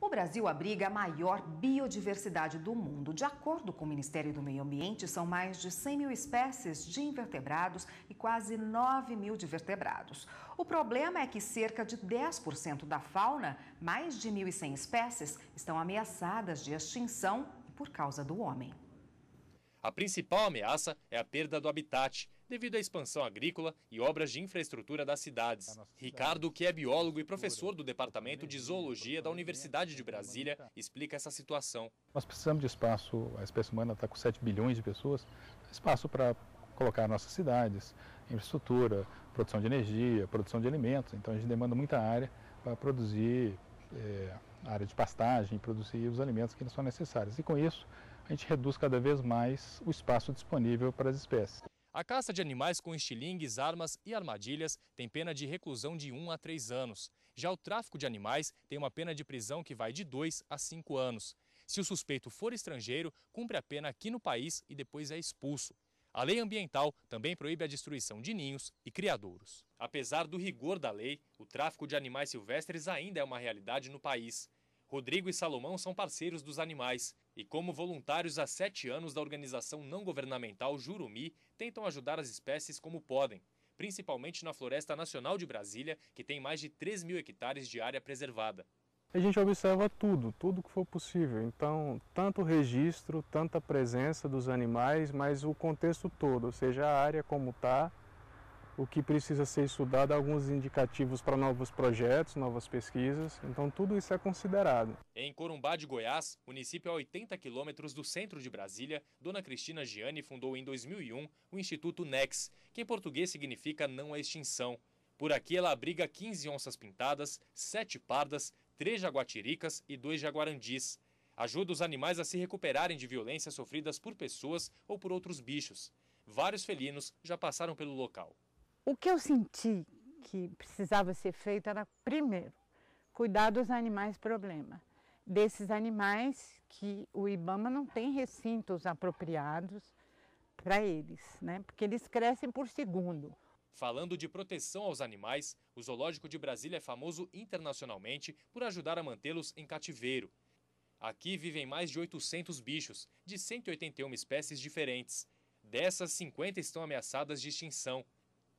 O Brasil abriga a maior biodiversidade do mundo. De acordo com o Ministério do Meio Ambiente, são mais de 100 mil espécies de invertebrados e quase 9 mil de vertebrados. O problema é que cerca de 10% da fauna, mais de 1.100 espécies, estão ameaçadas de extinção por causa do homem. A principal ameaça é a perda do habitat devido à expansão agrícola e obras de infraestrutura das cidades. Ricardo, que é biólogo e professor do Departamento de Zoologia da Universidade de Brasília, explica essa situação. Nós precisamos de espaço, a espécie humana está com 7 bilhões de pessoas, espaço para colocar nossas cidades, infraestrutura, produção de energia, produção de alimentos. Então a gente demanda muita área para produzir é, área de pastagem, produzir os alimentos que são necessários. E com isso a gente reduz cada vez mais o espaço disponível para as espécies. A caça de animais com estilingues, armas e armadilhas tem pena de reclusão de 1 a 3 anos. Já o tráfico de animais tem uma pena de prisão que vai de 2 a 5 anos. Se o suspeito for estrangeiro, cumpre a pena aqui no país e depois é expulso. A lei ambiental também proíbe a destruição de ninhos e criadouros. Apesar do rigor da lei, o tráfico de animais silvestres ainda é uma realidade no país. Rodrigo e Salomão são parceiros dos animais e, como voluntários há sete anos da organização não governamental Jurumi, tentam ajudar as espécies como podem, principalmente na Floresta Nacional de Brasília, que tem mais de 3 mil hectares de área preservada. A gente observa tudo, tudo que for possível. Então, tanto o registro, tanta presença dos animais, mas o contexto todo, ou seja, a área como está, o que precisa ser estudado, alguns indicativos para novos projetos, novas pesquisas. Então, tudo isso é considerado. Em Corumbá de Goiás, município a 80 quilômetros do centro de Brasília, Dona Cristina Gianni fundou em 2001 o Instituto NEX, que em português significa não à extinção. Por aqui, ela abriga 15 onças pintadas, 7 pardas, 3 jaguatiricas e 2 jaguarandis. Ajuda os animais a se recuperarem de violências sofridas por pessoas ou por outros bichos. Vários felinos já passaram pelo local. O que eu senti que precisava ser feito era, primeiro, cuidar dos animais problema. Desses animais que o Ibama não tem recintos apropriados para eles, né? porque eles crescem por segundo. Falando de proteção aos animais, o Zoológico de Brasília é famoso internacionalmente por ajudar a mantê-los em cativeiro. Aqui vivem mais de 800 bichos, de 181 espécies diferentes. Dessas, 50 estão ameaçadas de extinção.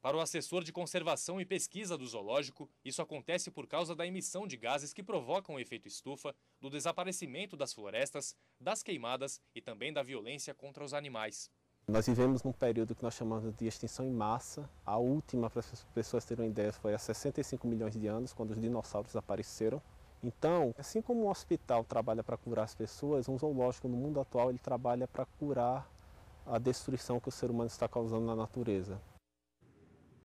Para o assessor de conservação e pesquisa do zoológico, isso acontece por causa da emissão de gases que provocam o efeito estufa, do desaparecimento das florestas, das queimadas e também da violência contra os animais. Nós vivemos num período que nós chamamos de extinção em massa. A última, para as pessoas terem uma ideia, foi há 65 milhões de anos, quando os dinossauros apareceram. Então, assim como um hospital trabalha para curar as pessoas, um zoológico no mundo atual ele trabalha para curar a destruição que o ser humano está causando na natureza.